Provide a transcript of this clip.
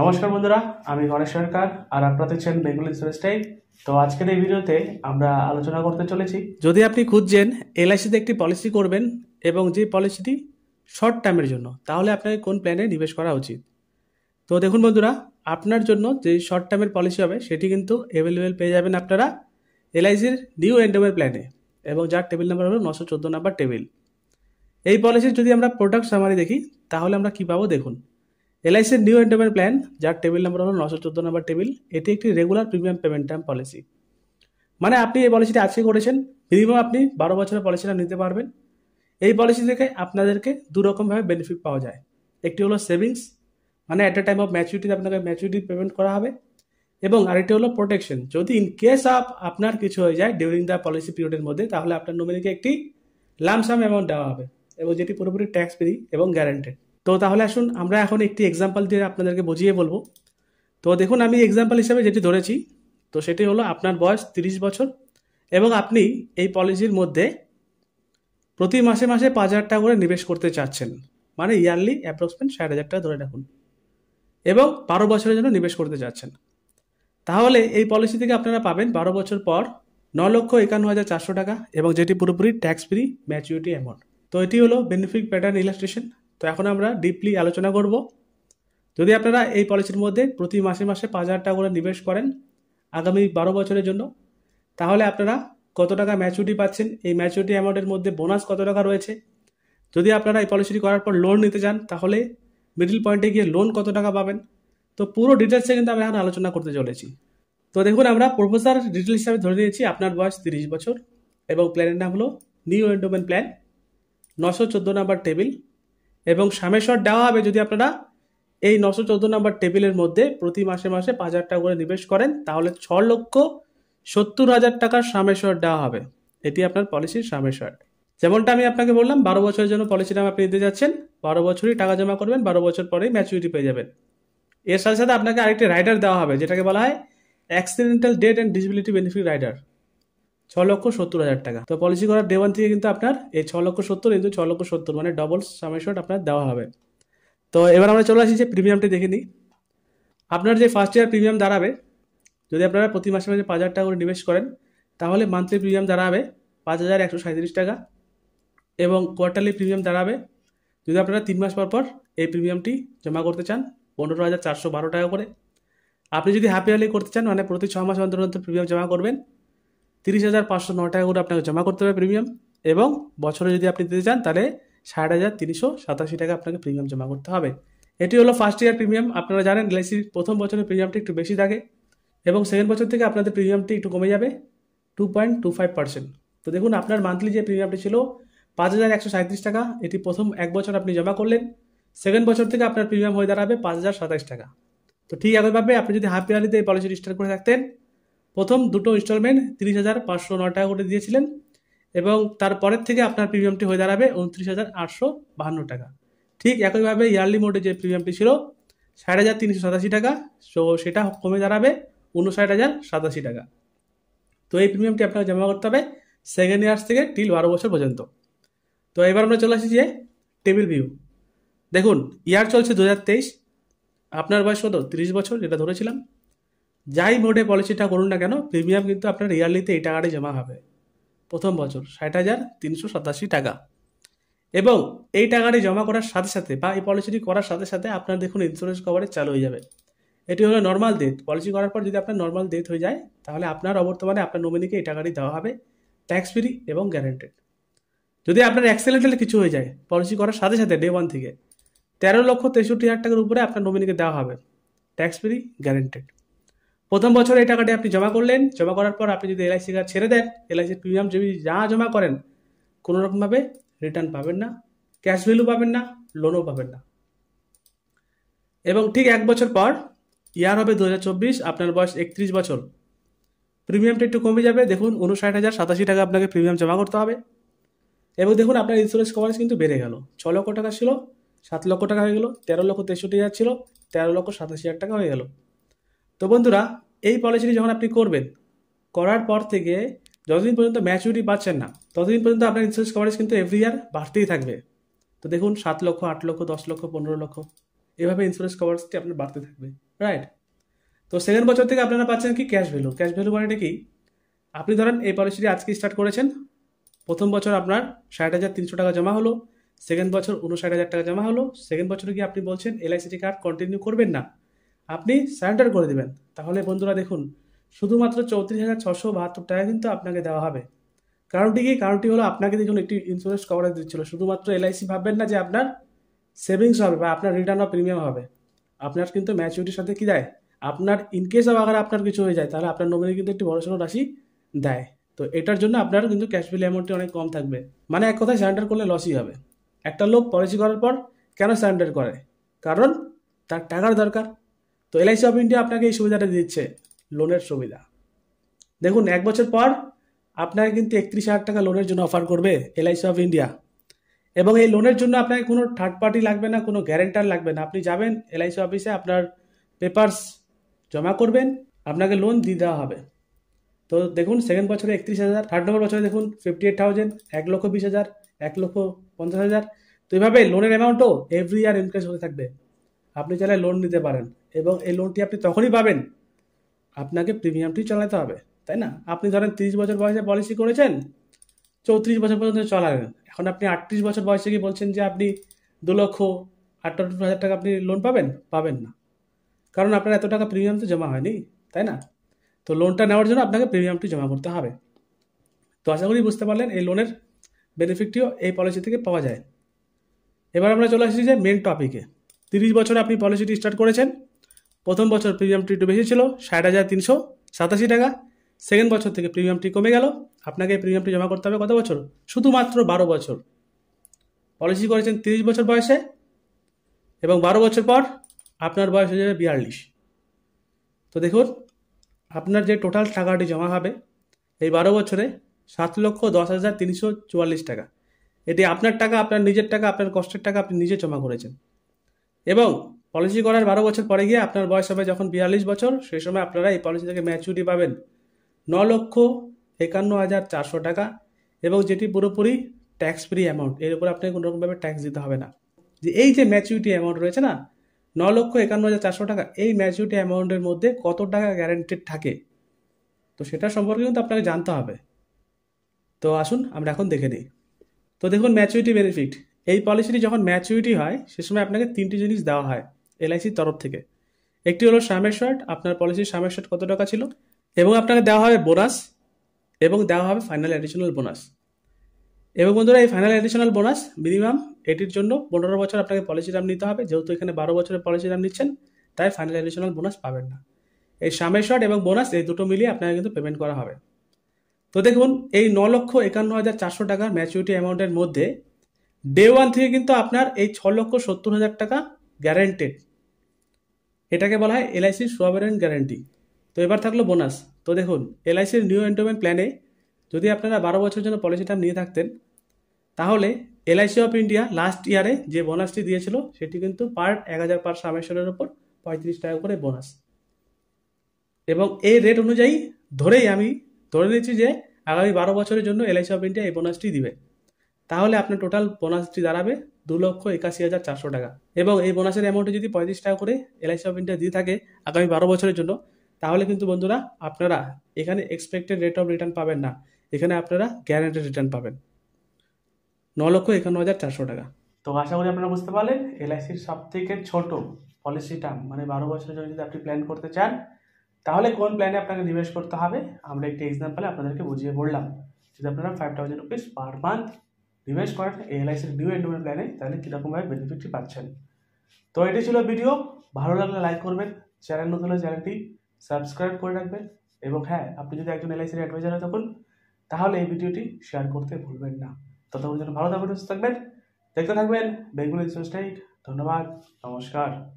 নমস্কার বন্ধুরা আমি গণেশ সরকার আর আপনারা দেখছেন বেঙ্গলি টাইম তো আজকের এই ভিডিওতে আমরা আলোচনা করতে চলেছি যদি আপনি খুঁজছেন এলআইসিতে একটি পলিসি করবেন এবং যে পলিসিটি শর্ট টার্মের জন্য তাহলে আপনাকে কোন প্ল্যানে নিবেশ করা উচিত তো দেখুন বন্ধুরা আপনার জন্য যে শর্ট টার্মের পলিসি হবে সেটি কিন্তু অ্যাভেলেবেল পেয়ে যাবেন আপনারা এলআইসির নিউ এন্ডমের প্ল্যানে এবং যার টেবিল নাম্বার হলো নশো চোদ্দো নাম্বার টেবিল এই পলিসির যদি আমরা প্রোডাক্ট সামারি দেখি তাহলে আমরা কী পাবো দেখুন এলআইসির নিউ এন্ডোমেন্ট প্ল্যান যার টেবিল নম্বর হলো নশো চোদ্দো নম্বর টেবিল এটি একটি regular premium payment term policy মানে আপনি এই পলিসিটি আজকে করেছেন মিনিমাম আপনি বারো বছরের পলিসিটা নিতে পারবেন এই পলিসি থেকে আপনাদেরকে দুরকমভাবে বেনিফিট পাওয়া যায় একটি হলো সেভিংস মানে at a time of maturity আপনাকে ম্যাচুরিটি পেমেন্ট করা হবে এবং আরেকটি হলো প্রোটেকশন যদি ইন কেস অফ আপনার কিছু হয়ে যায় ডিউরিং দ্য পলিসি পিরিয়ডের মধ্যে তাহলে আপনার নমিনিকে একটি লামসাম অ্যামাউন্ট দেওয়া হবে এবং যেটি পুরোপুরি ট্যাক্স ফ্রি এবং গ্যারান্টেড তো তাহলে আসুন আমরা এখন একটি এক্সাম্পল দিয়ে আপনাদেরকে বুঝিয়ে বলবো তো দেখুন আমি এক্সাম্পল হিসাবে যেটি ধরেছি তো সেটি হলো আপনার বয়স তিরিশ বছর এবং আপনি এই পলিসির মধ্যে প্রতি মাসে মাসে পাঁচ হাজার টাকা করে নিবেশ করতে চাচ্ছেন মানে ইয়ারলি অ্যাপ্রক্সিমেট ষাট হাজার টাকা ধরে রাখুন এবং বারো বছরের জন্য নিবেশ করতে চাচ্ছেন তাহলে এই পলিসি থেকে আপনারা পাবেন বারো বছর পর ন লক্ষ একান্ন হাজার চারশো টাকা এবং যেটি পুরোপুরি ট্যাক্স ফ্রি ম্যাচিউরিটি অ্যামাউন্ট তো এটি হলো বেনিফিট প্যাটার্ন ইলাস্ট্রেশন তো এখন আমরা ডিপলি আলোচনা করব যদি আপনারা এই পলিসির মধ্যে প্রতি মাসে মাসে পাঁচ হাজার টাকা করে নিবেশ করেন আগামী বারো বছরের জন্য তাহলে আপনারা কত টাকা ম্যাচুরিটি পাচ্ছেন এই ম্যাচুরিটি অ্যামাউন্টের মধ্যে বোনাস কত টাকা রয়েছে যদি আপনারা এই পলিসিটি করার পর লোন নিতে চান তাহলে মিডিল পয়েন্টে গিয়ে লোন কত টাকা পাবেন তো পুরো ডিটেলসে কিন্তু আমরা এখন আলোচনা করতে চলেছি তো দেখুন আমরা প্রফেসর ডিটেল হিসাবে ধরে নিয়েছি আপনার বয়স তিরিশ বছর এবং প্ল্যানের নাম হলো নিউ এন্ডোমেন প্ল্যান নশো চোদ্দো নাম্বার টেবিল এবং সামেশ্বর দেওয়া হবে যদি আপনারা এই নশো চোদ্দো নম্বর টেবিলের মধ্যে প্রতি মাসে মাসে পাঁচ হাজার টাকা করে নিবেশ করেন তাহলে ছ লক্ষ সত্তর হাজার টাকার সামেশ্বর দেওয়া হবে এটি আপনার পলিসির সামেশ্বর যেমনটা আমি আপনাকে বললাম বারো বছরের জন্য পলিসি নাম আপনি নিতে যাচ্ছেন বারো বছরই টাকা জমা করবেন বারো বছর পরেই ম্যাচুরিটি পেয়ে যাবেন এর সাথে সাথে আপনাকে আরেকটি রাইডার দেওয়া হবে যেটাকে বলা হয় accidental death and disability benefit rider ছ লক্ষ সত্তর হাজার টাকা তো পলিসি করার দেওয়ান থেকে কিন্তু আপনার এই ছ লক্ষ সত্তর কিন্তু ছ লক্ষ সত্তর মানে ডবল সামেশট আপনার দেওয়া হবে তো এবার আমরা চলে আসি যে প্রিমিয়ামটি দেখে নিই আপনার যে ফার্স্ট ইয়ার প্রিমিয়াম দাঁড়াবে যদি আপনারা প্রতি মাসে মাসে পাঁচ হাজার টাকা করে নিবেশ করেন তাহলে মান্থলি প্রিমিয়াম দাঁড়াবে পাঁচ হাজার একশো সাঁত্রিশ টাকা এবং কোয়ার্টারলি প্রিমিয়াম দাঁড়াবে যদি আপনারা তিন মাস পর পর এই প্রিমিয়ামটি জমা করতে চান পনেরো হাজার চারশো বারো টাকা করে আপনি যদি হাফ ইয়ারলি করতে চান মানে প্রতি ছ মাস অন্তর অন্তর প্রিমিয়াম জমা করবেন তিরিশ হাজার পাঁচশো ন টাকা করে আপনাকে জমা করতে হবে প্রিমিয়াম এবং বছরে যদি আপনি দিতে চান তাহলে ষাট হাজার তিনশো সাতাশি টাকা আপনাকে প্রিমিয়াম জমা করতে হবে এটি হলো ফার্স্ট ইয়ার প্রিমিয়াম আপনারা জানেন এলআইসির প্রথম বছরের প্রিমিয়ামটি একটু বেশি থাকে এবং সেকেন্ড বছর থেকে আপনাদের প্রিমিয়ামটি একটু কমে যাবে two point two five percent তো দেখুন আপনার মান্থলি যে প্রিমিয়ামটি ছিল পাঁচ হাজার একশো সাঁত্রিশ টাকা এটি প্রথম এক বছর আপনি জমা করলেন সেকেন্ড বছর থেকে আপনার প্রিমিয়াম হয়ে দাঁড়াবে পাঁচ হাজার সাতাশ টাকা তো ঠিক একইভাবে আপনি যদি হাফ ইয়ারলিতে এই পলিসিটি স্টার্ট করে থাকতেন প্রথম দুটো ইনস্টলমেন্ট তিরিশ হাজার পাঁচশো ন টাকা করে দিয়েছিলেন এবং তারপরের থেকে আপনার প্রিমিয়ামটি হয়ে দাঁড়াবে উনত্রিশ হাজার আটশো বাহান্ন টাকা ঠিক একইভাবে ইয়ারলি মোডে যে প্রিমিয়ামটি ছিল ষাট হাজার তিনশো সাতাশি টাকা সো সেটা কমে দাঁড়াবে উনষাট হাজার সাতাশি টাকা তো এই প্রিমিয়ামটি আপনাকে জমা করতে হবে সেকেন্ড ইয়ার্স থেকে টিল বারো বছর পর্যন্ত তো এবার আমরা চলে আসি যে টেবিল ভিউ দেখুন ইয়ার চলছে দু হাজার তেইশ আপনার বয়স কত তিরিশ বছর যেটা ধরেছিলাম যাই মোডে পলিসিটা করুন না কেন প্রিমিয়াম কিন্তু আপনার ইয়ারলিতে এই টাকাটা জমা হবে প্রথম বছর ষাট হাজার তিনশো সাতাশি টাকা এবং এই টাকাটি জমা করার সাথে সাথে বা এই পলিসিটি করার সাথে সাথে আপনার দেখুন ইন্স্যুরেন্স কভারেজ চালু হয়ে যাবে এটি হলো নর্মাল ডেথ পলিসি করার পর যদি আপনার নর্মাল ডেথ হয়ে যায় তাহলে আপনার অবর্তমানে আপনার নমিনিকে এই টাকাটি দেওয়া হবে ট্যাক্স ফ্রি এবং গ্যারান্টেড যদি আপনার অ্যাক্সিডেন্টাল কিছু হয়ে যায় পলিসি করার সাথে সাথে ডে ওয়ান থেকে তেরো লক্ষ তেষট্টি হাজার টাকার উপরে আপনার নমিনিকে দেওয়া হবে ট্যাক্স ফ্রি গ্যারান্টেড প্রথম বছর এই টাকাটি আপনি জমা করলেন জমা করার পর আপনি যদি এলআইসি কার্ড ছেড়ে দেন এলআইসির প্রিমিয়াম যদি যা জমা করেন কোনো রকমভাবে রিটার্ন পাবেন না ক্যাশ ভ্যালু পাবেন না লোনও পাবেন না এবং ঠিক এক বছর পর ইয়ার হবে দু আপনার বয়স একত্রিশ বছর প্রিমিয়ামটা একটু কমে যাবে দেখুন উনষাট হাজার সাতাশি টাকা আপনাকে প্রিমিয়াম জমা করতে হবে এবং দেখুন আপনার ইন্স্যুরেন্স কভারেজ কিন্তু বেড়ে গেল ছ লক্ষ টাকা ছিল সাত লক্ষ টাকা হয়ে গেল তেরো লক্ষ তেষট্টি হাজার ছিল তেরো লক্ষ সাতাশি হাজার টাকা হয়ে গেলো তো বন্ধুরা এই পলিসিটি যখন আপনি করবেন করার পর থেকে যতদিন পর্যন্ত ম্যাচুরিটি পাচ্ছেন না ততদিন পর্যন্ত আপনার ইন্স্যুরেন্স কভারেজ কিন্তু এভরি ইয়ার বাড়তেই থাকবে তো দেখুন সাত লক্ষ আট লক্ষ দশ লক্ষ পনেরো লক্ষ এভাবে ইন্স্যুরেন্স কভারেজটি আপনার বাড়তে থাকবে রাইট তো সেকেন্ড বছর থেকে আপনারা পাচ্ছেন কি ক্যাশ ভ্যালু ক্যাশ ভ্যালু মানেটা কি আপনি ধরেন এই পলিসিটি আজকে স্টার্ট করেছেন প্রথম বছর আপনার ষাট হাজার তিনশো টাকা জমা হলো সেকেন্ড বছর উনষাট হাজার টাকা জমা হলো সেকেন্ড বছরে কি আপনি বলছেন এলআইসিটি কার্ড কন্টিনিউ করবেন না আপনি সারেন্ডার করে দেবেন তাহলে বন্ধুরা দেখুন শুধুমাত্র চৌত্রিশ হাজার ছশো বাহাত্তর টাকা কিন্তু আপনাকে দেওয়া হবে কারণটি কি কারণটি হলো আপনাকে দেখুন একটি ইন্স্যুরেন্স কভারেজ দিচ্ছিল শুধুমাত্র এলআইসি ভাববেন না যে আপনার সেভিংস হবে বা আপনার রিটার্ন অফ প্রিমিয়াম হবে আপনার কিন্তু ম্যাচুরিটির সাথে কি দেয় আপনার ইনকেস অব আগার আপনার কিছু হয়ে যায় তাহলে আপনার নমিনি কিন্তু একটি বড়সড় রাশি দেয় তো এটার জন্য আপনার কিন্তু ক্যাশ বিল অ্যামাউন্টটি অনেক কম থাকবে মানে এক কথায় সারেন্ডার করলে লসই হবে একটা লোক পলিসি করার পর কেন সারেন্ডার করে কারণ তার টাকার দরকার তো এলআইসি অফ ইন্ডিয়া আপনাকে এই সুবিধাটা দিচ্ছে লোনের সুবিধা দেখুন এক বছর পর আপনাকে কিন্তু একত্রিশ হাজার টাকা লোনের জন্য অফার করবে এলআইসি অফ ইন্ডিয়া এবং এই লোনের জন্য আপনাকে কোনো থার্ড পার্টি লাগবে না কোনো গ্যারেন্টার লাগবে না আপনি যাবেন এলআইসি অফিসে আপনার পেপার্স জমা করবেন আপনাকে লোন দিয়ে দেওয়া হবে তো দেখুন সেকেন্ড বছরে একত্রিশ হাজার থার্ড নম্বর বছরে দেখুন ফিফটি এইট থাউজেন্ড এক লক্ষ বিশ হাজার এক লক্ষ পঞ্চাশ হাজার তো এইভাবে লোনের অ্যামাউন্টও এভরি ইয়ার ইনক্রিজ হতে থাকবে আপনি চাইলে লোন নিতে পারেন এবং এই লোনটি আপনি তখনই পাবেন আপনাকে প্রিমিয়ামটি চালাতে হবে তাই না আপনি ধরেন তিরিশ বছর বয়সে পলিসি করেছেন চৌত্রিশ বছর পর্যন্ত চলালেন এখন আপনি আটত্রিশ বছর বয়সে গিয়ে বলছেন যে আপনি দু লক্ষ আটত্রিশ হাজার টাকা আপনি লোন পাবেন পাবেন না কারণ আপনার এত টাকা প্রিমিয়াম তো জমা হয়নি তাই না তো লোনটা নেওয়ার জন্য আপনাকে প্রিমিয়ামটি জমা করতে হবে তো আশা করি বুঝতে পারলেন এই লোনের বেনিফিটটিও এই পলিসি থেকে পাওয়া যায় এবার আমরা চলে আসছি যে মেন টপিকে তিরিশ বছরে আপনি পলিসিটি স্টার্ট করেছেন প্রথম বছর প্রিমিয়ামটি একটু বেশি ছিল ষাট হাজার তিনশো সাতাশি টাকা সেকেন্ড বছর থেকে প্রিমিয়ামটি কমে গেল আপনাকে প্রিমিয়ামটি জমা করতে হবে কত বছর শুধুমাত্র বারো বছর পলিসি করেছেন তিরিশ বছর বয়সে এবং বারো বছর পর আপনার বয়স হয়ে যাবে বিয়াল্লিশ তো দেখুন আপনার যে টোটাল টাকাটি জমা হবে এই বারো বছরে সাত লক্ষ দশ হাজার তিনশো চুয়াল্লিশ টাকা এটি আপনার টাকা আপনার নিজের টাকা আপনার কষ্টের টাকা আপনি নিজে জমা করেছেন এবং পলিসি করার বারো বছর পরে গিয়ে আপনার বয়স হবে যখন বিয়াল্লিশ বছর সেই সময় আপনারা এই পলিসি থেকে ম্যাচুরিটি পাবেন ন লক্ষ একান্ন হাজার চারশো টাকা এবং যেটি পুরোপুরি ট্যাক্স ফ্রি অ্যামাউন্ট এর উপর আপনাকে কোনোরকমভাবে ট্যাক্স দিতে হবে না যে এই যে ম্যাচুরিটি অ্যামাউন্ট রয়েছে না ন লক্ষ একান্ন হাজার চারশো টাকা এই ম্যাচুরিটি অ্যামাউন্টের মধ্যে কত টাকা গ্যারান্টেড থাকে তো সেটা সম্পর্কে কিন্তু আপনাকে জানতে হবে তো আসুন আমরা এখন দেখে নিই তো দেখুন ম্যাচুরিটি বেনিফিট এই পলিসিটি যখন ম্যাচুরিটি হয় সে সময় আপনাকে তিনটি জিনিস দেওয়া হয় এলআইসির তরফ থেকে একটি হলো সামের শর্ট আপনার পলিসির সামের শর্ট কত টাকা ছিল এবং আপনাকে দেওয়া হবে বোনাস এবং দেওয়া হবে ফাইনাল অ্যাডিশনাল বোনাস এবং বন্ধুরা এই ফাইনাল অ্যাডিশনাল বোনাস মিনিমাম এটির জন্য পনেরো বছর আপনাকে পলিসি রাম নিতে হবে যেহেতু এখানে বারো বছরের পলিসি রাম নিচ্ছেন তাই ফাইনাল অ্যাডিশনাল বোনাস পাবেন না এই সামের শর্ট এবং বোনাস এই দুটো মিলিয়ে আপনাকে কিন্তু পেমেন্ট করা হবে তো দেখুন এই ন লক্ষ একান্ন হাজার চারশো টাকার ম্যাচুরিটি অ্যামাউন্টের মধ্যে ডে ওয়ান থেকে কিন্তু আপনার এই ছ লক্ষ সত্তর হাজার টাকা গ্যারেন্টেড এটাকে বলা হয় এলআইসি সোয়াবেরেন গ্যারেন্টি তো এবার থাকলো বোনাস তো দেখুন এলআইসির নিউ এন্টোমেন্ট প্ল্যানে যদি আপনারা বারো বছরের জন্য পলিসি টার্ম নিয়ে থাকতেন তাহলে এলআইসি অফ ইন্ডিয়া লাস্ট ইয়ারে যে বোনাসটি দিয়েছিল সেটি কিন্তু পার এক হাজার পার সামেশনের ওপর পঁয়ত্রিশ টাকা করে বোনাস এবং এই রেট অনুযায়ী ধরেই আমি ধরে নিচ্ছি যে আগামী বারো বছরের জন্য এলআইসি অফ ইন্ডিয়া এই বোনাসটি দিবে তাহলে আপনার টোটাল বোনাসটি দাঁড়াবে দু লক্ষ একাশি হাজার চারশো টাকা এবং এই বোনাসের অ্যামাউন্টে যদি পঁয়ত্রিশ টাকা করে এলআইসি অফ ইন্ডিয়া দিয়ে থাকে আগামী বারো বছরের জন্য তাহলে কিন্তু বন্ধুরা আপনারা এখানে এক্সপেক্টেড রেট অফ রিটার্ন পাবেন না এখানে আপনারা গ্যারান্টেড রিটার্ন পাবেন ন লক্ষ একান্ন হাজার চারশো টাকা তো আশা করি আপনারা বুঝতে পারলেন এলআইসির সব থেকে ছোট পলিসি টার্ম মানে বারো বছরের জন্য যদি আপনি প্ল্যান করতে চান তাহলে কোন প্ল্যানে আপনাকে নিবেশ করতে হবে আমরা একটি এক্সাম্পলে আপনাদেরকে বুঝিয়ে বললাম যদি আপনারা five thousand rupees per month revise করেন এলআইসির নিউ এন্ডমেন্ট প্ল্যানে তাহলে কীরকমভাবে বেনিফিটটি পাচ্ছেন তো এটি ছিল ভিডিও ভালো লাগলে লাইক করবেন চ্যানেল নতুন হলে চ্যানেলটি সাবস্ক্রাইব করে রাখবেন এবং হ্যাঁ আপনি যদি একজন এলআইসির অ্যাডভাইজার হয় তখন তাহলে এই ভিডিওটি শেয়ার করতে ভুলবেন না ততক্ষণ যেন ভালো থাকবেন সুস্থ থাকবেন দেখতে থাকবেন বেঙ্গল ইনস্টিটিউট ধন্যবাদ নমস্কার